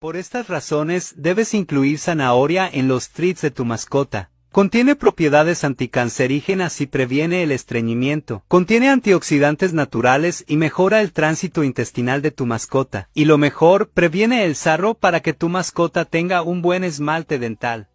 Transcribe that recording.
Por estas razones, debes incluir zanahoria en los treats de tu mascota. Contiene propiedades anticancerígenas y previene el estreñimiento. Contiene antioxidantes naturales y mejora el tránsito intestinal de tu mascota. Y lo mejor, previene el sarro para que tu mascota tenga un buen esmalte dental.